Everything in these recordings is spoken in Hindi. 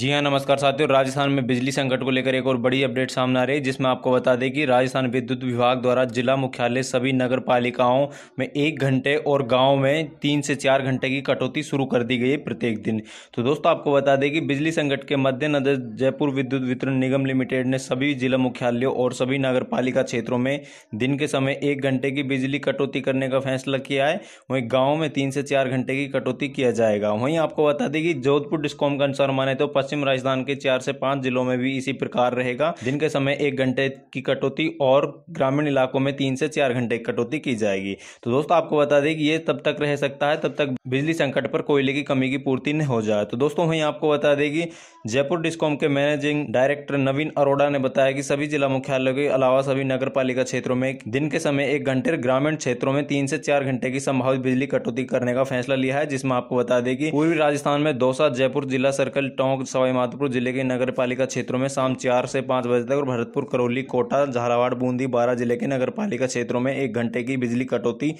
जी हाँ नमस्कार साथियों राजस्थान में बिजली संकट को लेकर एक और बड़ी अपडेट सामने आ रही है जिसमें आपको बता दें कि राजस्थान विद्युत विभाग द्वारा जिला मुख्यालय सभी नगर पालिकाओं में एक घंटे और गांव में तीन से चार घंटे की कटौती शुरू कर दी गई है प्रत्येक दिन तो दोस्तों आपको बता दें कि बिजली संकट के मद्देनजर जयपुर विद्युत वितरण निगम लिमिटेड ने सभी जिला मुख्यालयों और सभी नगर क्षेत्रों में दिन के समय एक घंटे की बिजली कटौती करने का फैसला किया है वहीं गाँव में तीन से चार घंटे की कटौती किया जाएगा वहीं आपको बता दें कि जोधपुर डिस्कॉम का अनुसार माने तो पश्चिम राजस्थान के चार से पांच जिलों में भी इसी प्रकार रहेगा दिन के समय एक घंटे की कटौती और ग्रामीण इलाकों में तीन से चार घंटे की कटौती की जाएगी तो दोस्तों आपको बता दें कि ये तब तक रह सकता है तब तक बिजली संकट पर कोयले की कमी की पूर्ति नहीं हो जाए तो दोस्तों वहीं आपको बता दें कि जयपुर डिस्कॉम के मैनेजिंग डायरेक्टर नवीन अरोड़ा ने बताया कि सभी जिला मुख्यालयों के अलावा सभी नगर पालिका क्षेत्रों में दिन के समय एक घंटे ग्रामीण क्षेत्रों में तीन से चार घंटे की संभावित बिजली कटौती करने का फैसला लिया है जिसमें आपको बता दें कि पूर्वी राजस्थान में दौसा जयपुर जिला सर्कल टोंक रामपुर सवाईमाधोपुर जिले के नगर पालिका क्षेत्रों में शाम चार से पाँच बजे तक और भरतपुर करौली कोटा झालावाड़ बूंदी बारह जिले के नगर पालिका क्षेत्रों में एक घंटे की बिजली कटौती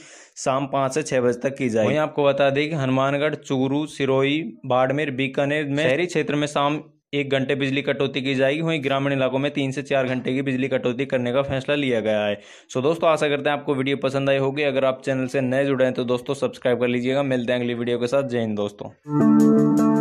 शाम पाँच से छः बजे तक की जाए वहीं आपको बता दें कि हनुमानगढ़ चूरू सिरोई बाड़मेर बीकानेर में शहरी क्षेत्र में शाम एक घंटे बिजली कटौती की जाएगी वहीं ग्रामीण इलाकों में तीन से चार घंटे की बिजली कटौती करने का फैसला लिया गया है सो दोस्तों आशा करते हैं आपको वीडियो पसंद आई होगी अगर आप चैनल से नए जुड़े हैं तो दोस्तों सब्सक्राइब कर लीजिएगा मिलते हैं अगली वीडियो के साथ जय हिंद दोस्तों